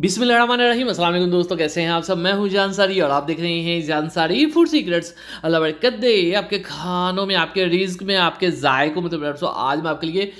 बिस्मिल्लाहमान अस्सलाम दोस्तों कैसे हैं आप सब मैं हूं जानसारी और आप देख रहे हैं जानसारी फूड सीक्रेट्स अल्लाह बरकत दे आपके खानों में आपके रिस्क में आपके जायकों में तो आज मैं आपके लिए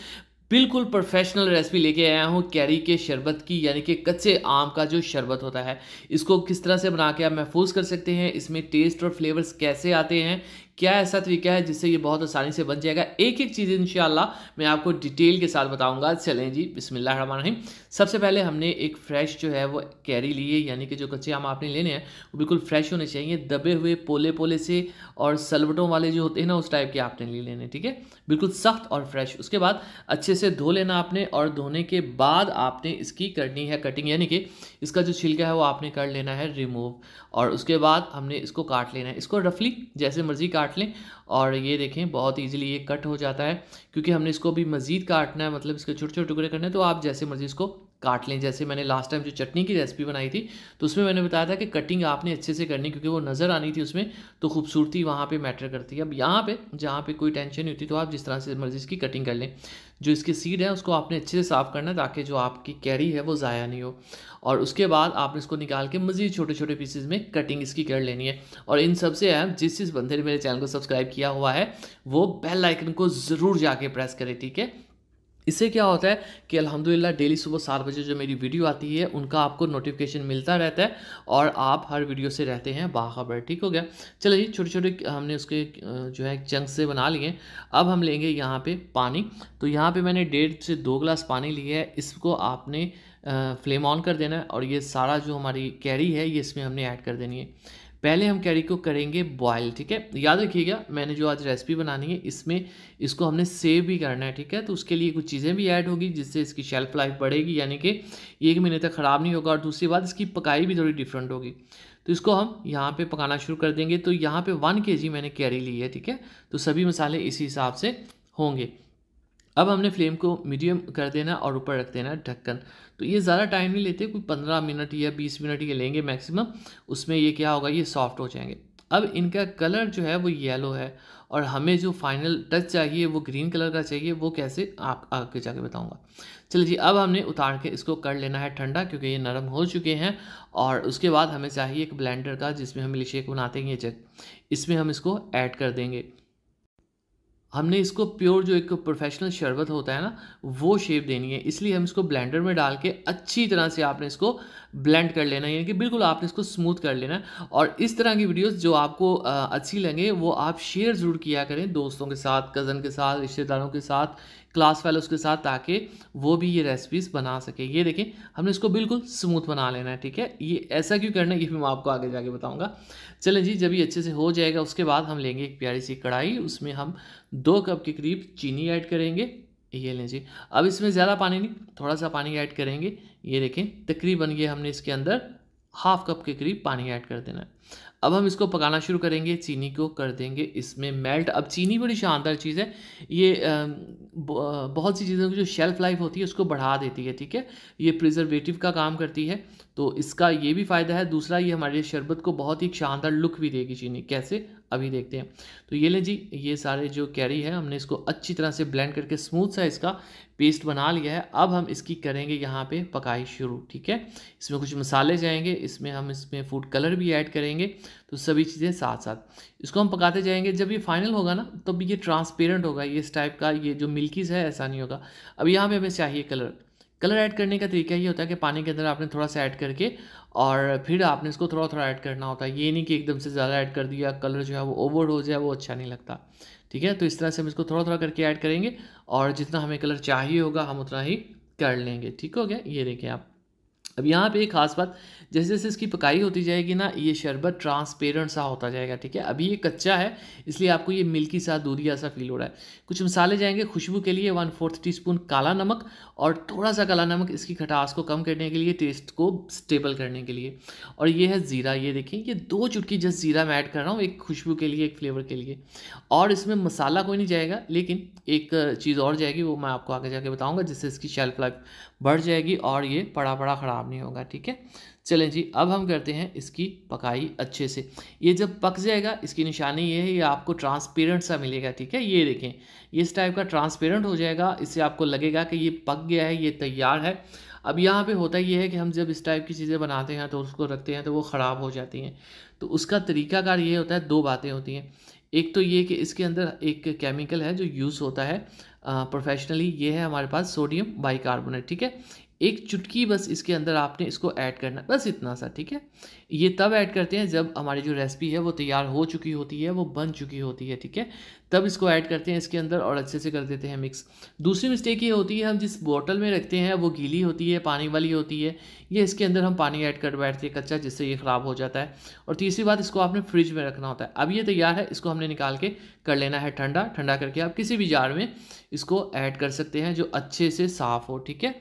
बिल्कुल प्रोफेशनल रेसिपी लेके आया हूँ कैरी के शरबत की यानी कि कच्चे आम का जो शरबत होता है इसको किस तरह से बना के आप महफूज कर सकते हैं इसमें टेस्ट और फ्लेवर्स कैसे आते हैं क्या ऐसा तरीका है जिससे ये बहुत आसानी से बन जाएगा एक एक चीज़ इन मैं आपको डिटेल के साथ बताऊंगा चलें जी बिस्मिल्लाह रहीम सबसे पहले हमने एक फ्रेश जो है वो कैरी ली है यानी कि जो कच्चे आम आपने लेने हैं वो बिल्कुल फ्रेश होने चाहिए दबे हुए पोले पोले से और सलवटों वाले जो होते हैं ना उस टाइप के आपने ले लेने ठीक है बिल्कुल सख्त और फ्रेश उसके बाद अच्छे से धो लेना आपने और धोने के बाद आपने इसकी करनी है कटिंग यानी कि इसका जो छिलका है वो आपने कर लेना है रिमूव और उसके बाद हमने इसको काट लेना है इसको रफली जैसे मर्जी काट काट लें और ये देखें बहुत इजीली ये कट हो जाता है क्योंकि हमने इसको भी मज़ीद काटना है मतलब इसके छोटे छोटे टुकड़े करने हैं तो आप जैसे मर्ज़ी इसको काट लें जैसे मैंने लास्ट टाइम जो चटनी की रेसिपी बनाई थी तो उसमें मैंने बताया था कि कटिंग आपने अच्छे से करनी क्योंकि वो नज़र आनी थी उसमें तो खूबसूरती वहाँ पे मैटर करती है अब यहाँ पे जहाँ पे कोई टेंशन नहीं होती तो आप जिस तरह से मर्जी इसकी कटिंग कर लें जो इसकी सीड है उसको आपने अच्छे से साफ़ करना ताकि जो आपकी कैरी है वो ज़ाया नहीं हो और उसके बाद आपने इसको निकाल के मज़ीद छोटे छोटे पीसेज में कटिंग इसकी कर लेनी है और इन सबसे अहम जिस जिस बंदे ने मेरे चैनल को सब्सक्राइब किया हुआ है वो बेल आइकन को ज़रूर जाके प्रेस करें ठीक है इससे क्या होता है कि अल्हम्दुलिल्लाह डेली सुबह सात बजे जो मेरी वीडियो आती है उनका आपको नोटिफिकेशन मिलता रहता है और आप हर वीडियो से रहते हैं बाखबर ठीक हो गया चलो जी छोटे छोटे हमने उसके जो है चंक से बना लिए अब हम लेंगे यहाँ पे पानी तो यहाँ पे मैंने डेढ़ से दो ग्लास पानी लिया है इसको आपने फ्लेम ऑन कर देना है और ये सारा जो हमारी कैरी है ये इसमें हमने ऐड कर देनी है पहले हम कैरी को करेंगे बॉयल ठीक है याद रखिएगा मैंने जो आज रेसिपी बनानी है इसमें इसको हमने सेव भी करना है ठीक है तो उसके लिए कुछ चीज़ें भी ऐड होगी जिससे इसकी शेल्फ लाइफ बढ़ेगी यानी कि एक महीने तक ख़राब नहीं होगा और दूसरी बात इसकी पकाई भी थोड़ी डिफरेंट होगी तो इसको हम यहाँ पर पकाना शुरू कर देंगे तो यहाँ पर वन के मैंने कैरी ली है ठीक है तो सभी मसाले इसी हिसाब से होंगे अब हमने फ्लेम को मीडियम कर देना और ऊपर रख देना ढक्कन तो ये ज़्यादा टाइम नहीं लेते कोई पंद्रह मिनट या बीस मिनट ये लेंगे मैक्सिमम उसमें ये क्या होगा ये सॉफ्ट हो जाएंगे अब इनका कलर जो है वो येलो है और हमें जो फाइनल टच चाहिए वो ग्रीन कलर का चाहिए वो कैसे आप आगे जाके बताऊंगा चलिए जी अब हमने उतार के इसको कर लेना है ठंडा क्योंकि ये नरम हो चुके हैं और उसके बाद हमें चाहिए एक ब्लेंडर का जिसमें हम मिल्कशेक बनाते हैं ये जग इसमें हम इसको ऐड कर देंगे हमने इसको प्योर जो एक प्रोफेशनल शरबत होता है ना वो शेप देनी है इसलिए हम इसको ब्लेंडर में डाल के अच्छी तरह से आपने इसको ब्लेंड कर लेना यानी कि बिल्कुल आपने इसको स्मूथ कर लेना और इस तरह की वीडियोस जो आपको अच्छी लगे वो आप शेयर ज़रूर किया करें दोस्तों के साथ कज़न के साथ रिश्तेदारों के साथ क्लास फेलोज के साथ ताकि वो भी ये रेसिपीज़ बना सके ये देखें हमने इसको बिल्कुल स्मूथ बना लेना है ठीक है ये ऐसा क्यों करना है ये भी मैं आपको आगे जाके बताऊंगा चलें जी जब ये अच्छे से हो जाएगा उसके बाद हम लेंगे एक प्यारी सी कढ़ाई उसमें हम दो कप के करीब चीनी ऐड करेंगे ये लें जी अब इसमें ज़्यादा पानी नहीं थोड़ा सा पानी ऐड करेंगे ये देखें तकरीबन ये हमने इसके अंदर हाफ कप के करीब पानी ऐड कर देना है अब हम इसको पकाना शुरू करेंगे चीनी को कर देंगे इसमें मेल्ट अब चीनी बड़ी शानदार चीज़ है ये बहुत सी चीज़ों की जो शेल्फ़ लाइफ होती है उसको बढ़ा देती है ठीक है ये प्रिजर्वेटिव का काम करती है तो इसका ये भी फ़ायदा है दूसरा ये हमारे शरबत को बहुत ही शानदार लुक भी देगी चीनी कैसे अभी देखते हैं तो ये ले जी ये सारे जो कैरी है हमने इसको अच्छी तरह से ब्लेंड करके स्मूथ सा इसका पेस्ट बना लिया है अब हम इसकी करेंगे यहाँ पे पकाई शुरू ठीक है इसमें कुछ मसाले जाएंगे इसमें हम इसमें फूड कलर भी ऐड करेंगे तो सभी चीज़ें साथ साथ इसको हम पकाते जाएंगे जब ये फाइनल होगा ना तब तो ये ट्रांसपेरेंट होगा ये इस टाइप का ये जो मिल्कीज है ऐसा नहीं होगा अब यहाँ पे हमें चाहिए कलर कलर ऐड करने का तरीका ये होता है कि पानी के अंदर आपने थोड़ा सा ऐड करके और फिर आपने इसको थोड़ा थोड़ा ऐड करना होता है ये नहीं कि एकदम से ज़्यादा ऐड कर दिया कलर जो है वो ओवर हो जाए वो अच्छा नहीं लगता ठीक है तो इस तरह से हम इसको थोड़ा थोड़ा करके ऐड करेंगे और जितना हमें कलर चाहिए होगा हम उतना ही कर लेंगे ठीक हो गया ये देखें आप अब यहाँ पे एक खास बात जैसे जैसे इसकी पकाई होती जाएगी ना ये शरबत ट्रांसपेरेंट सा होता जाएगा ठीक है अभी ये कच्चा है इसलिए आपको ये मिल्की सा दूधिया सा फील हो रहा है कुछ मसाले जाएंगे खुशबू के लिए वन फोर्थ टी स्पून काला नमक और थोड़ा सा काला नमक इसकी खटास को कम करने के लिए टेस्ट को स्टेबल करने के लिए और ये है ज़ीरा ये देखें ये दो चुटकी जस्ट ज़ीरा मैं ऐड कर रहा हूँ एक खुशबू के लिए एक फ्लेवर के लिए और इसमें मसाला कोई नहीं जाएगा लेकिन एक चीज़ और जाएगी वो मैं आपको आगे जाके बताऊँगा जिससे इसकी शेल्फ लाइफ बढ़ जाएगी और ये पड़ा पड़ा खड़ा ख़राब नहीं होगा ठीक है चलें जी अब हम करते हैं इसकी पकाई अच्छे से ये जब पक जाएगा इसकी निशानी ये है ये आपको ट्रांसपेरेंट सा मिलेगा ठीक है ये देखें ये इस टाइप का ट्रांसपेरेंट हो जाएगा इससे आपको लगेगा कि ये पक गया है ये तैयार है अब यहाँ पे होता ये है कि हम जब इस टाइप की चीज़ें बनाते हैं तो उसको रखते हैं तो वो ख़राब हो जाती हैं तो उसका तरीकाकार ये होता है दो बातें होती हैं एक तो ये कि इसके अंदर एक केमिकल है जो यूज़ होता है प्रोफेशनली ये है हमारे पास सोडियम बाइकार्बोनेट ठीक है एक चुटकी बस इसके अंदर आपने इसको ऐड करना बस इतना सा ठीक है ये तब ऐड करते हैं जब हमारी जो रेसिपी है वो तैयार हो चुकी होती है वो बन चुकी होती है ठीक है तब इसको ऐड करते हैं इसके अंदर और अच्छे से कर देते हैं मिक्स दूसरी मिस्टेक ये होती है हम जिस बोतल में रखते हैं वो गीली होती है पानी वाली होती है ये इसके अंदर हम पानी ऐड कर बैठते हैं कच्चा जिससे ये ख़राब हो जाता है और तीसरी बात इसको आपने फ्रिज में रखना होता है अब ये तैयार है इसको हमने निकाल के कर लेना है ठंडा ठंडा करके आप किसी भी जार में इसको ऐड कर सकते हैं जो अच्छे से साफ़ हो ठीक है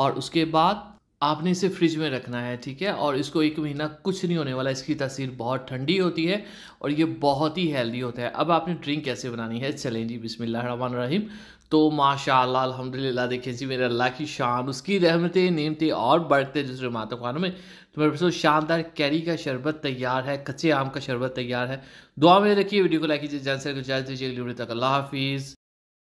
और उसके बाद आपने इसे फ्रिज में रखना है ठीक है और इसको एक महीना कुछ नहीं होने वाला इसकी तस्वीर बहुत ठंडी होती है और ये बहुत ही हेल्दी होता है अब आपने ड्रिंक कैसे बनानी है चलें जी बिसमान रहीम तो माशा अलहमदिल्ला देखिए जी मेरे अल्लाह की शान उसकी रहमतें नीमते और बढ़ते दूसरे माता खानों में तो मेरे पास शानदार कैरी का शरबत तैयार है कच्चे आम का शरबत तैयार है दुआ में रखिए वीडियो को लाइक कीजिए जान सर जान दीजिए तक अल्लाह हाफिज़